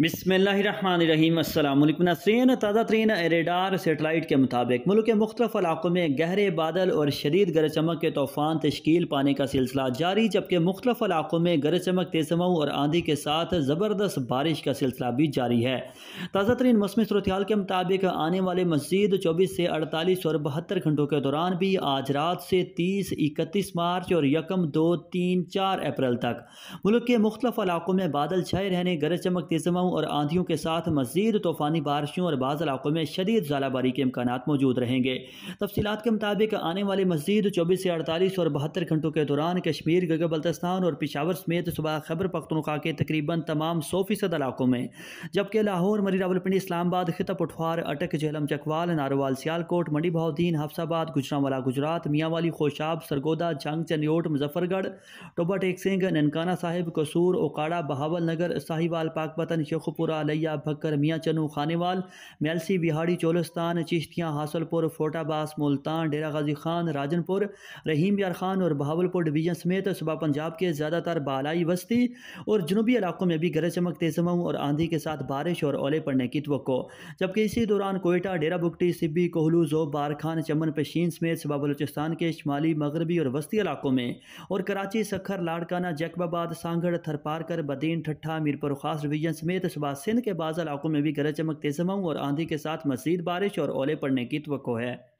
बिसमीम अल्लाम नसरीन ताज़ा तरीन एरेडार सेटेलाइट के मुताबिक मुल्क के मुख्तफ इलाकों में गहरे बादल और शदीद गरज चमक के तूफ़ान तश्कील पाने का सिलसिला जारी जबकि मुख्तफ इलाकों में गरज चमक हवाओं और आंधी के साथ ज़बरदस्त बारिश का सिलसिला भी जारी है ताज़ा तरीन मौसम सूरत के मुताबिक आने वाले मजीद चौबीस से अड़तालीस और बहत्तर घंटों के दौरान भी आज रात से तीस इकतीस मार्च और यकम दो तीन चार अप्रैल तक मुल्क के मुख्तफ इलाकों में बादल छाए रहने गरज चमक तेजमऊ हवाओं और आंधियों के साथ मजीद तूफ़ानी बारिशों और बाज़ इलाकों में शदीद जालाबारी के इम्कान मौजूद रहेंगे तफसीत के मुताबिक आने वाले मजीद चौबीस से अड़तालीस और बहत्तर घंटों के दौरान कश्मीर गगल बल्तस्तान और पिशावर समेत सुबह खबर पख्तनखा के तकरीबन तमाम सौ फीसद इलाकों में जबकि लाहौर मरी रावलपिंडी इस्लामाबाद खिता पठवार अटक जहलम चकवाल नारोवाल सियालकोट मंडी बहाउद्दीन हाफसाबाद गुजरावाला गुजरात मियाँवाली खोशाब सरगोदा जंग चनियोट मुजफ्फरगढ़ टोबा टेक सिंह ननकाना साहिब कसूर ओकाड़ा बहावल नगर साहिवाल पाकपतन शेखपुरा अलैया भक्कर मियाँ चनू खानेवाल मेलसी बिहाड़ी चोलस्तान चिश्तियाँ हासलपुर फोटाबास मुल्तान डेरा गाजी खान राजनपुर रहीम यार खान और बहावलपुर डिवीजन समेत सुबह पंजाब के ज़्यादातर बालाई बस्ती और जनूबी इलाकों में भी गरज चमक तेजमम और आंधी के साथ बारिश और ओले पड़ने की तो जबकि इसी दौरान कोयटा डेरा बुगटी सिब्बी कोहलू जोब बारखान चमन पेशीन समेत सुबह बलोचिस्तान के शुमाली मगरबी और वस्ती इलाकों में और कराची सखर लाड़काना जैकबाबाद सांगड़ थरपारकर बदीन ठट्ठा मीरपुर खास डिवीजन समेत तो सुबह सिंध के बाद इलाकों में भी गरज चमक तेज और आंधी के साथ मजीद बारिश और ओले पड़ने की तो है